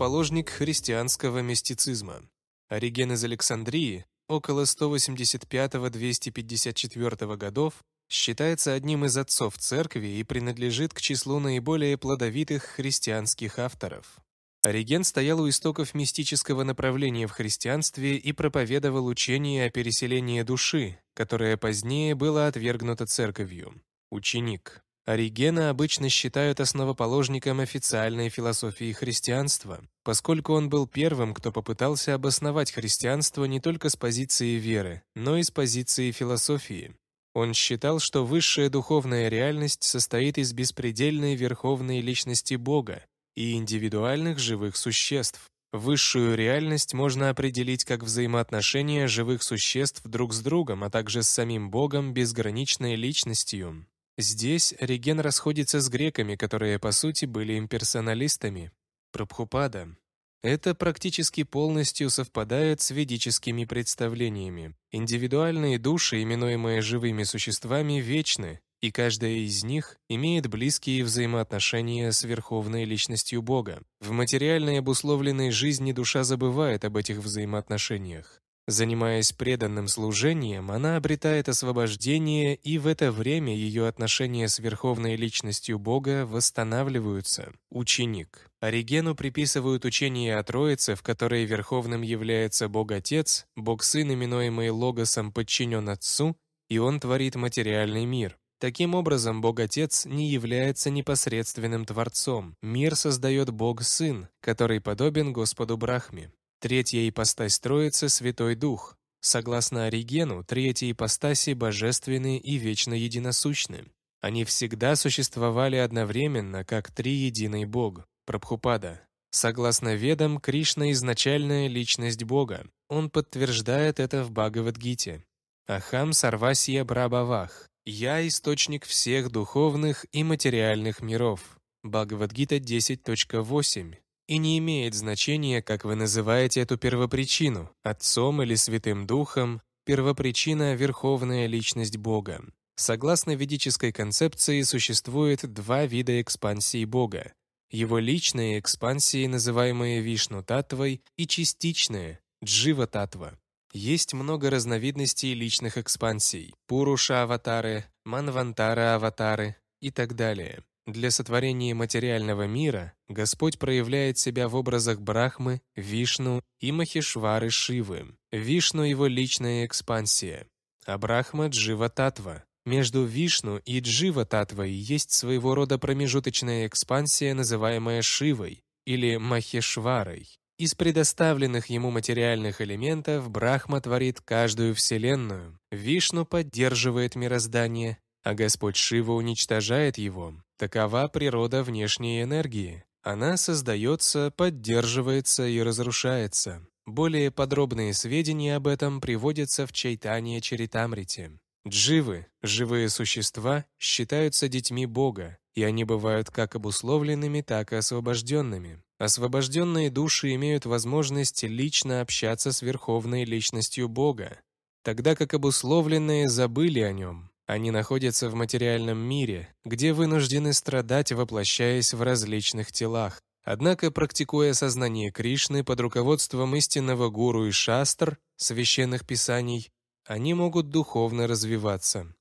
основоположник христианского мистицизма. Ориген из Александрии около 185-254 годов считается одним из отцов церкви и принадлежит к числу наиболее плодовитых христианских авторов. Ориген стоял у истоков мистического направления в христианстве и проповедовал учение о переселении души, которое позднее было отвергнуто церковью. Ученик. Оригена обычно считают основоположником официальной философии христианства, поскольку он был первым, кто попытался обосновать христианство не только с позиции веры, но и с позиции философии. Он считал, что высшая духовная реальность состоит из беспредельной верховной личности Бога и индивидуальных живых существ. Высшую реальность можно определить как взаимоотношения живых существ друг с другом, а также с самим Богом, безграничной личностью, Здесь Реген расходится с греками, которые, по сути, были имперсоналистами. Прабхупада. Это практически полностью совпадает с ведическими представлениями. Индивидуальные души, именуемые живыми существами, вечны, и каждая из них имеет близкие взаимоотношения с Верховной Личностью Бога. В материальной обусловленной жизни душа забывает об этих взаимоотношениях. Занимаясь преданным служением, она обретает освобождение, и в это время ее отношения с Верховной Личностью Бога восстанавливаются. Ученик. Оригену приписывают учение о Троице, в которой Верховным является Бог-Отец, Бог-Сын, именуемый Логосом, подчинен Отцу, и Он творит материальный мир. Таким образом, Бог-Отец не является непосредственным Творцом. Мир создает Бог-Сын, который подобен Господу Брахме. Третья ипостась Троицы – Святой Дух. Согласно Оригену, третьи ипостаси божественны и вечно единосущны. Они всегда существовали одновременно, как три единый Бог – Прабхупада. Согласно Ведам, Кришна – изначальная личность Бога. Он подтверждает это в Бхагавадгите. Ахам Сарвасия Брабавах. «Я – источник всех духовных и материальных миров». Бхагавадгита 10.8 и не имеет значения, как вы называете эту первопричину – Отцом или Святым Духом, первопричина – Верховная Личность Бога. Согласно ведической концепции, существует два вида экспансии Бога – его личные экспансии, называемые Вишну-татвой, и частичные – Джива-татва. Есть много разновидностей личных экспансий – Пуруша-аватары, Манвантара-аватары и так далее – для сотворения материального мира Господь проявляет себя в образах Брахмы, Вишну и Махишвары Шивы. Вишну – его личная экспансия, а Брахма – Джива-татва. Между Вишну и Джива-татвой есть своего рода промежуточная экспансия, называемая Шивой или Махишварой. Из предоставленных ему материальных элементов Брахма творит каждую вселенную, Вишну поддерживает мироздание, а Господь Шива уничтожает его, Такова природа внешней энергии. Она создается, поддерживается и разрушается. Более подробные сведения об этом приводятся в Чайтане Чаритамрите. Дживы, живые существа, считаются детьми Бога, и они бывают как обусловленными, так и освобожденными. Освобожденные души имеют возможность лично общаться с Верховной Личностью Бога, тогда как обусловленные забыли о нем, они находятся в материальном мире, где вынуждены страдать, воплощаясь в различных телах. Однако, практикуя сознание Кришны под руководством истинного гуру и шастр, священных писаний, они могут духовно развиваться.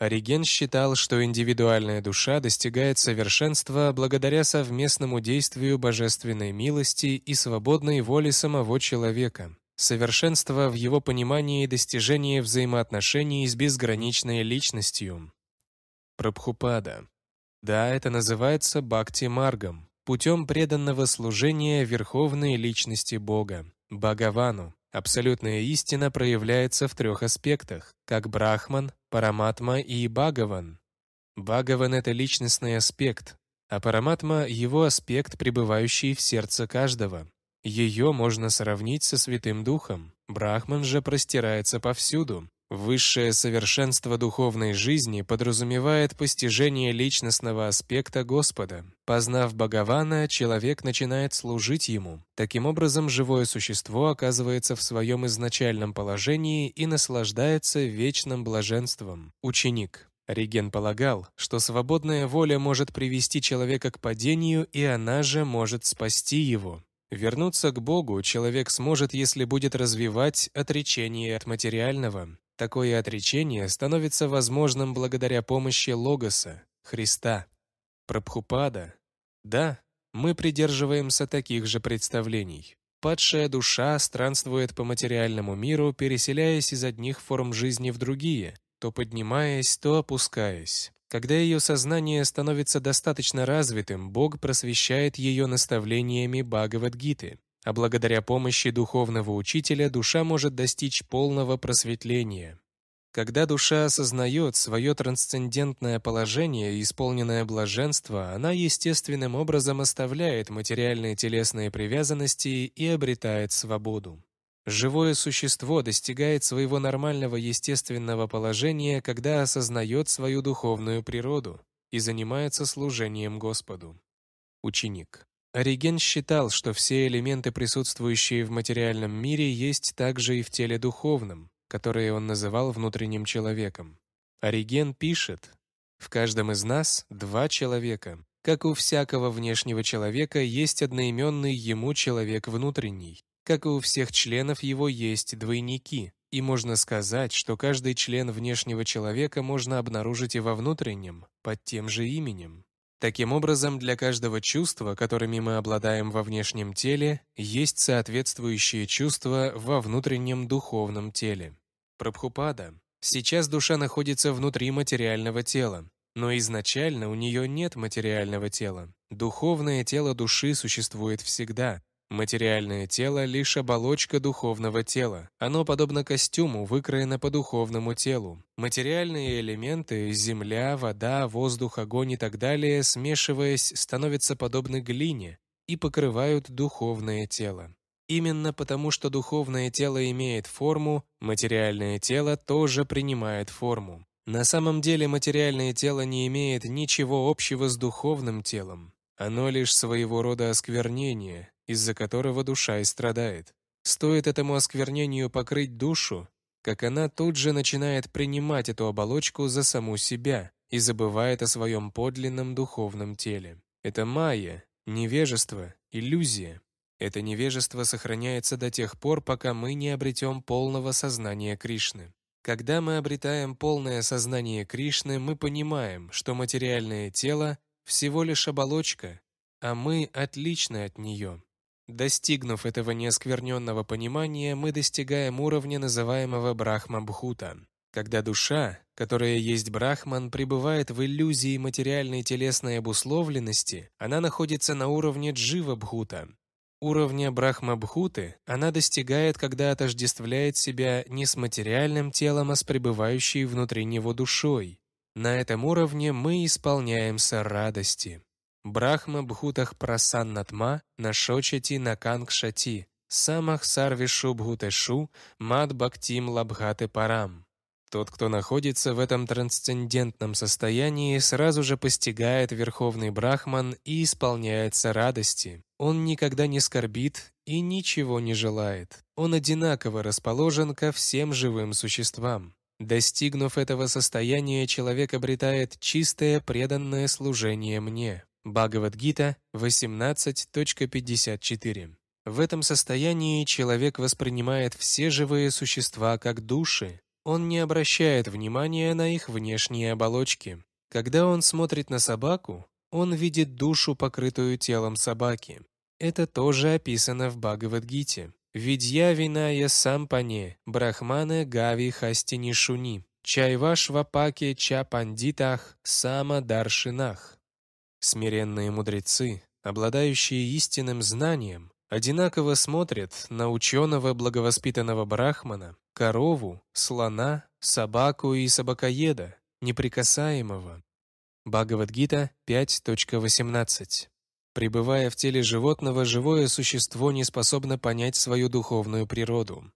Ориген считал, что индивидуальная душа достигает совершенства благодаря совместному действию божественной милости и свободной воли самого человека совершенство в его понимании и достижение взаимоотношений с безграничной личностью. Прабхупада. Да, это называется бхакти-маргом, путем преданного служения верховной личности Бога, Бхагавану. Абсолютная истина проявляется в трех аспектах, как Брахман, Параматма и Бхагаван. Бхагаван — это личностный аспект, а Параматма — его аспект, пребывающий в сердце каждого, ее можно сравнить со Святым Духом. Брахман же простирается повсюду. Высшее совершенство духовной жизни подразумевает постижение личностного аспекта Господа. Познав Бхагавана, человек начинает служить ему. Таким образом, живое существо оказывается в своем изначальном положении и наслаждается вечным блаженством. Ученик. Риген полагал, что свободная воля может привести человека к падению, и она же может спасти его. Вернуться к Богу человек сможет, если будет развивать отречение от материального. Такое отречение становится возможным благодаря помощи Логоса, Христа. Прабхупада. Да, мы придерживаемся таких же представлений. Падшая душа странствует по материальному миру, переселяясь из одних форм жизни в другие, то поднимаясь, то опускаясь. Когда ее сознание становится достаточно развитым, Бог просвещает ее наставлениями Бхагавадгиты, а благодаря помощи духовного учителя душа может достичь полного просветления. Когда душа осознает свое трансцендентное положение, и исполненное блаженство, она естественным образом оставляет материальные телесные привязанности и обретает свободу. Живое существо достигает своего нормального естественного положения, когда осознает свою духовную природу и занимается служением Господу. Ученик. Ориген считал, что все элементы, присутствующие в материальном мире, есть также и в теле духовном, которое он называл внутренним человеком. Ориген пишет, «В каждом из нас два человека. Как у всякого внешнего человека есть одноименный ему человек внутренний, как и у всех членов его есть двойники, и можно сказать, что каждый член внешнего человека можно обнаружить и во внутреннем, под тем же именем. Таким образом, для каждого чувства, которыми мы обладаем во внешнем теле, есть соответствующие чувства во внутреннем духовном теле. Прабхупада. Сейчас душа находится внутри материального тела, но изначально у нее нет материального тела. Духовное тело души существует всегда, Материальное тело — лишь оболочка духовного тела. Оно, подобно костюму, выкроено по духовному телу. Материальные элементы — земля, вода, воздух, огонь и так далее, смешиваясь, становятся подобны глине и покрывают духовное тело. Именно потому, что духовное тело имеет форму, материальное тело тоже принимает форму. На самом деле материальное тело не имеет ничего общего с духовным телом. Оно лишь своего рода осквернение, из-за которого душа и страдает. Стоит этому осквернению покрыть душу, как она тут же начинает принимать эту оболочку за саму себя и забывает о своем подлинном духовном теле. Это майя, невежество, иллюзия. Это невежество сохраняется до тех пор, пока мы не обретем полного сознания Кришны. Когда мы обретаем полное сознание Кришны, мы понимаем, что материальное тело – всего лишь оболочка, а мы отличны от нее. Достигнув этого неоскверненного понимания, мы достигаем уровня, называемого брахмабхута, когда душа, которая есть брахман, пребывает в иллюзии материальной телесной обусловленности, она находится на уровне джива-бхута. Уровня брахмабхуты она достигает, когда отождествляет себя не с материальным телом, а с пребывающей внутри него душой. На этом уровне мы исполняемся радости. Брахма Бхутах Прасаннатма Нашочати Накангшати Самах Сарвишу Бхутэшу Мад Бхактим Лабхаты Парам. Тот, кто находится в этом трансцендентном состоянии, сразу же постигает Верховный Брахман и исполняется радости. Он никогда не скорбит и ничего не желает. Он одинаково расположен ко всем живым существам. Достигнув этого состояния, человек обретает чистое преданное служение мне. Бхагавадгита 18.54. В этом состоянии человек воспринимает все живые существа как души. Он не обращает внимания на их внешние оболочки. Когда он смотрит на собаку, он видит душу, покрытую телом собаки. Это тоже описано в Бхагавадгите. «Видья виная сампане, брахмана гави хастини шуни, чайвашвапаке ча пандитах, сама даршинах». Смиренные мудрецы, обладающие истинным знанием, одинаково смотрят на ученого благовоспитанного брахмана, корову, слона, собаку и собакоеда, неприкасаемого. Бхагавадгита 5.18 Пребывая в теле животного, живое существо не способно понять свою духовную природу.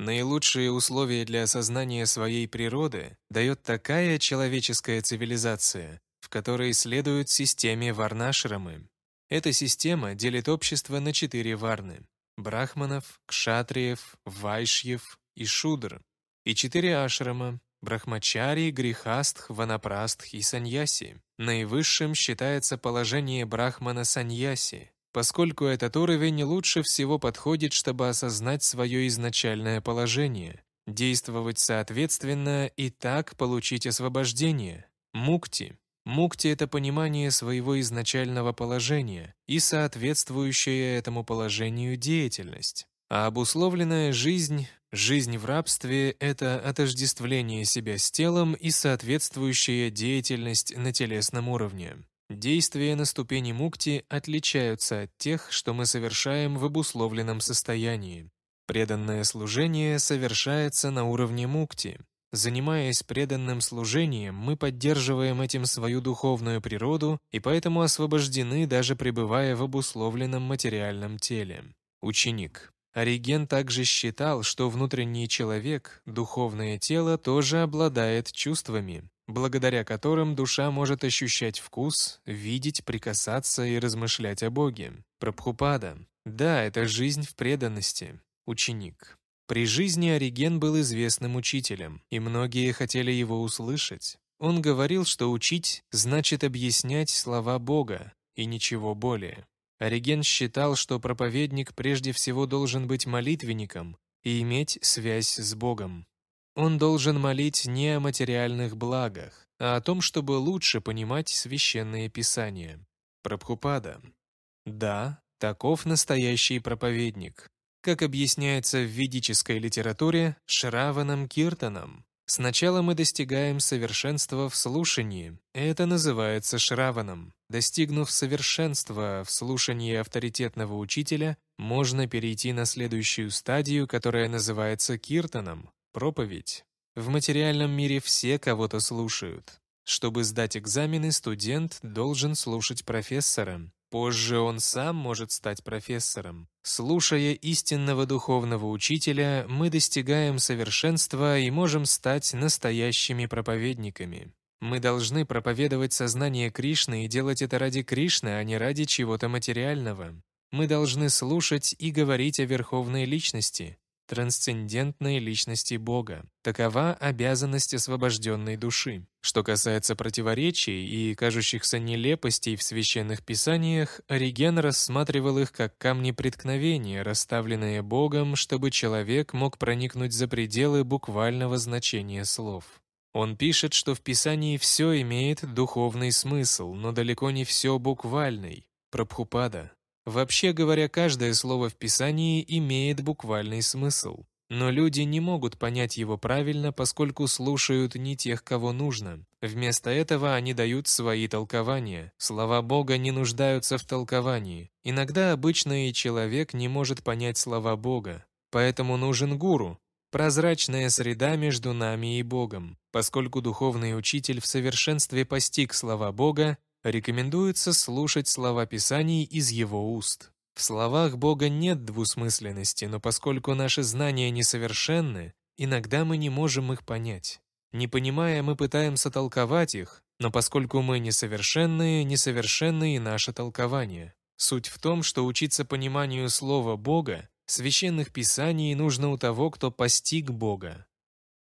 Наилучшие условия для осознания своей природы дает такая человеческая цивилизация, в которой следуют системе варнашрамы. Эта система делит общество на четыре варны – брахманов, кшатриев, вайшьев и шудр, и четыре ашрама – брахмачари, грехастх, ванапрастх и саньяси. Наивысшим считается положение брахмана-саньяси, поскольку этот уровень лучше всего подходит, чтобы осознать свое изначальное положение, действовать соответственно и так получить освобождение, мукти. Мукти – это понимание своего изначального положения и соответствующая этому положению деятельность. А обусловленная жизнь, жизнь в рабстве – это отождествление себя с телом и соответствующая деятельность на телесном уровне. Действия на ступени мукти отличаются от тех, что мы совершаем в обусловленном состоянии. Преданное служение совершается на уровне мукти – Занимаясь преданным служением, мы поддерживаем этим свою духовную природу и поэтому освобождены, даже пребывая в обусловленном материальном теле. Ученик. Ориген также считал, что внутренний человек, духовное тело, тоже обладает чувствами, благодаря которым душа может ощущать вкус, видеть, прикасаться и размышлять о Боге. Прабхупада. Да, это жизнь в преданности. Ученик. При жизни Ориген был известным учителем, и многие хотели его услышать. Он говорил, что учить значит объяснять слова Бога и ничего более. Ориген считал, что проповедник прежде всего должен быть молитвенником и иметь связь с Богом. Он должен молить не о материальных благах, а о том, чтобы лучше понимать священные писания. Прабхупада. Да, таков настоящий проповедник как объясняется в ведической литературе, Шраваном Киртаном. Сначала мы достигаем совершенства в слушании, это называется шраваном. Достигнув совершенства в слушании авторитетного учителя, можно перейти на следующую стадию, которая называется киртаном – проповедь. В материальном мире все кого-то слушают. Чтобы сдать экзамены, студент должен слушать профессора. Позже он сам может стать профессором. Слушая истинного духовного учителя, мы достигаем совершенства и можем стать настоящими проповедниками. Мы должны проповедовать сознание Кришны и делать это ради Кришны, а не ради чего-то материального. Мы должны слушать и говорить о Верховной Личности трансцендентной личности Бога. Такова обязанность освобожденной души. Что касается противоречий и кажущихся нелепостей в священных писаниях, Ориген рассматривал их как камни преткновения, расставленные Богом, чтобы человек мог проникнуть за пределы буквального значения слов. Он пишет, что в Писании все имеет духовный смысл, но далеко не все буквальный. Прабхупада, Вообще говоря, каждое слово в Писании имеет буквальный смысл. Но люди не могут понять его правильно, поскольку слушают не тех, кого нужно. Вместо этого они дают свои толкования. Слова Бога не нуждаются в толковании. Иногда обычный человек не может понять слова Бога. Поэтому нужен гуру, прозрачная среда между нами и Богом. Поскольку духовный учитель в совершенстве постиг слова Бога, рекомендуется слушать слова Писаний из его уст. В словах Бога нет двусмысленности, но поскольку наши знания несовершенны, иногда мы не можем их понять. Не понимая, мы пытаемся толковать их, но поскольку мы несовершенные, несовершенны и наше толкование. Суть в том, что учиться пониманию слова Бога, священных писаний нужно у того, кто постиг Бога.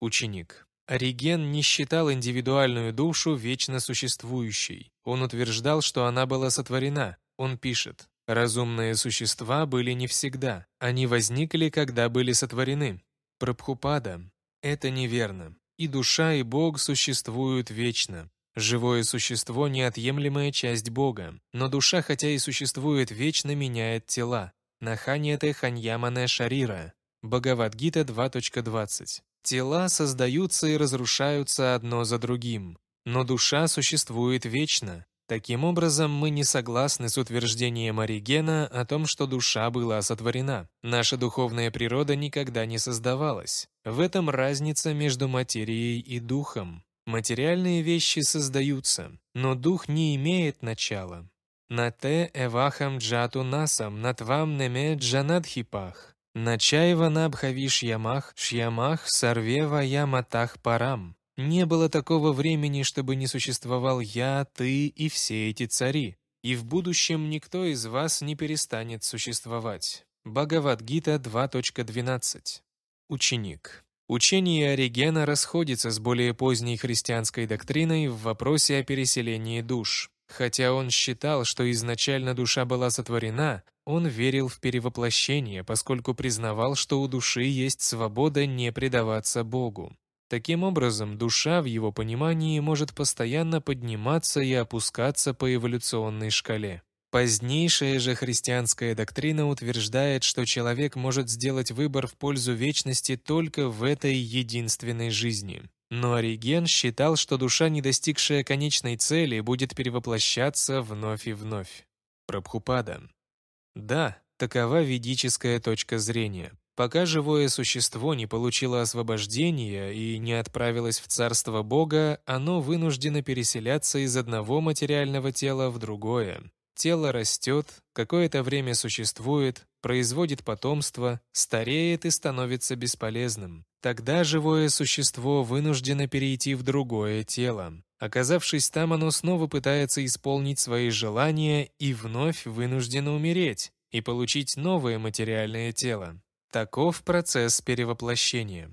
Ученик. Риген не считал индивидуальную душу вечно существующей. Он утверждал, что она была сотворена. Он пишет, «Разумные существа были не всегда. Они возникли, когда были сотворены». Прабхупада. Это неверно. И душа, и Бог существуют вечно. Живое существо – неотъемлемая часть Бога. Но душа, хотя и существует вечно, меняет тела. Наханьяте ханьямане шарира. Бхагавадгита 2.20. Тела создаются и разрушаются одно за другим, но душа существует вечно. Таким образом, мы не согласны с утверждением Оригена о том, что душа была сотворена. Наша духовная природа никогда не создавалась. В этом разница между материей и духом. Материальные вещи создаются, но дух не имеет начала. «Нате эвахам джату насам натвам неме джанадхипах». Начаева на обхави шьямах, шьямах, сорвева яматах парам. Не было такого времени, чтобы не существовал я, ты и все эти цари. И в будущем никто из вас не перестанет существовать. Бхагавадгита 2.12. Ученик. Учение Оригена расходится с более поздней христианской доктриной в вопросе о переселении душ. Хотя он считал, что изначально душа была сотворена, он верил в перевоплощение, поскольку признавал, что у души есть свобода не предаваться Богу. Таким образом, душа в его понимании может постоянно подниматься и опускаться по эволюционной шкале. Позднейшая же христианская доктрина утверждает, что человек может сделать выбор в пользу вечности только в этой единственной жизни. Но Ориген считал, что душа, не достигшая конечной цели, будет перевоплощаться вновь и вновь. Прабхупада. Да, такова ведическая точка зрения. Пока живое существо не получило освобождения и не отправилось в царство Бога, оно вынуждено переселяться из одного материального тела в другое. Тело растет, какое-то время существует, производит потомство, стареет и становится бесполезным. Тогда живое существо вынуждено перейти в другое тело. Оказавшись там, оно снова пытается исполнить свои желания и вновь вынуждено умереть и получить новое материальное тело. Таков процесс перевоплощения.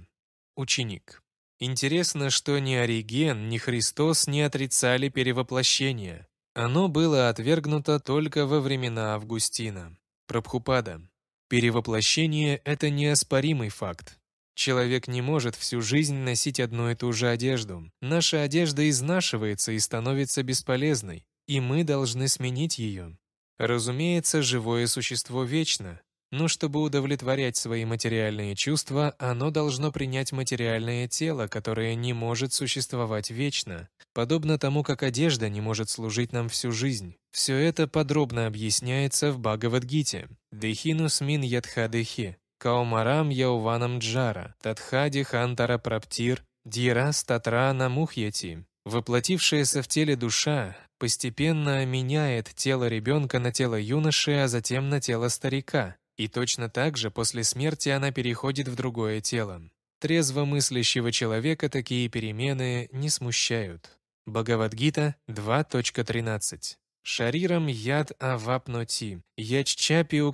Ученик. Интересно, что ни Ориген, ни Христос не отрицали перевоплощение. Оно было отвергнуто только во времена Августина. Прабхупада. Перевоплощение – это неоспоримый факт. Человек не может всю жизнь носить одну и ту же одежду. Наша одежда изнашивается и становится бесполезной, и мы должны сменить ее. Разумеется, живое существо вечно, но чтобы удовлетворять свои материальные чувства, оно должно принять материальное тело, которое не может существовать вечно, подобно тому, как одежда не может служить нам всю жизнь. Все это подробно объясняется в Бхагавадгите «Дехину смин ядха дехи» Каумарам Яуваном Джара, Татхади Хантара Праптир, Дьерас Татрана Мухьяти, воплотившаяся в теле душа, постепенно меняет тело ребенка на тело юноши, а затем на тело старика. И точно так же после смерти она переходит в другое тело. Трезво мыслящего человека такие перемены не смущают. Бхагавадгита 2.13 Шарирам яд авапноти, яччапи у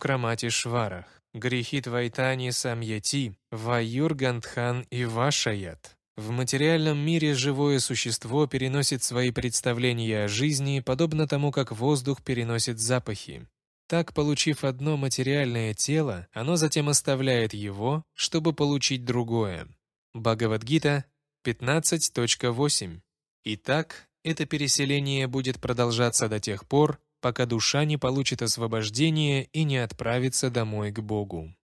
шварах. Грехи Твайтани Самьяти, Ваюргандхан и Вашаят. В материальном мире живое существо переносит свои представления о жизни, подобно тому, как воздух переносит запахи. Так, получив одно материальное тело, оно затем оставляет его, чтобы получить другое. Бхагавадгита 15.8. Итак, это переселение будет продолжаться до тех пор, пока душа не получит освобождение и не отправится домой к Богу.